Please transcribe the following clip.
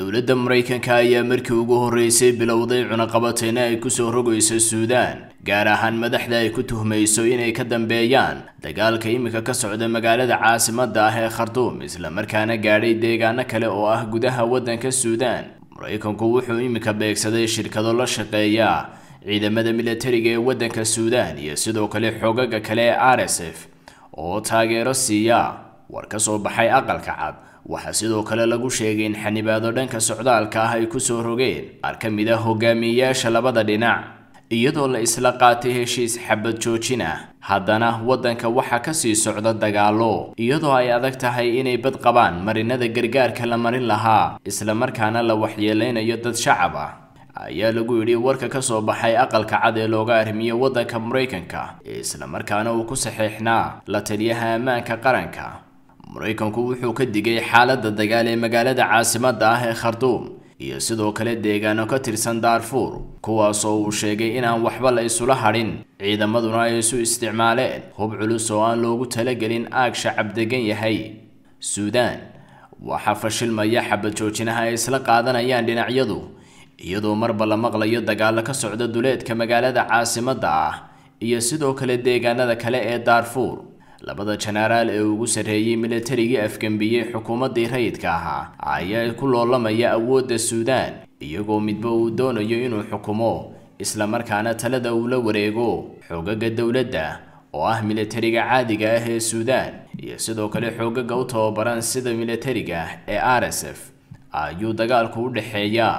dowladda maraykanka ayaa markii ugu horreysay bilowday cunaqabateena ay ku soo rogayso suudaan gaar ahaan madaxda ay ku tuhmayso inay ka dambeeyaan dagaalka iminka ka socda magaalada caasimadda ah ee khartuum isla markaana gaadhay deegaano kale oo ah gudaha waddanka suudaan maraykanku wuxuu iminka beegsaday shirkado la shaqeeya ciidamada milatariga ee waddanka suudaan iyo sidoo kale xoogaga kale ee r s f oo taageero siiya war ka soo baxay aqalka cad waxaa sidoo kale lagu sheegay in xanibaado dhanka socdaalka ah ay ku soo rogeen qaar ka mid ah hogaamiyeyaasha labada dhinac iyadoo la isla qaatay heshiis xabad joojin ah haddana waddanka waxaa ka sii socda dagaallo iyadoo ay adag tahay inay bad qabaan marinada gargaarka la marin lahaa islamarkaana la waxyeelaynayo dad shacab ah ayaa lagu yidhi warka ka soo baxay aqalka cad ee looga arrimiyo waddanka maraykanka ee islamarkaana uu ku saxiixnaa la taliyaha ammaanka qaranka maraykanku wuxuu ka digay xaaladda dagaal ee magaalada caasimadda ah ee khartuum iyo sidoo kale deegaano ka tirsan daarfuur kuwaasoo uu sheegay inaan waxba la isula hadhin ciidamaduna ay isu isticmaaleen hub culus oo aan loogu talagelin aag shacab degan yahay suudaan waxaa fashilmaya xabad joojinaha ay isla qaadanayaan dhinacyadu iyadoo marba la maqlayo dagaallo ka socda duleedka magaalada caasimadda ah iyo sidoo kale deegaanada kale ee daarfuur labada janaaraal ee ugu sarreeyey milatarigii afgembiyey xukuumaddii rayidka ahaa ayaa ku loolamaya awoodda suudaan iyagoo midba uu doonayo inuu xukumo islamarkaana talada uu la wareego xoogaga dowladda oo ah milatariga caadiga ah ee suudaan iyo sidoo kale xoogaga u tababaran sida milatariga ah ee r s f ayuu dagaalku u dhexeeyaa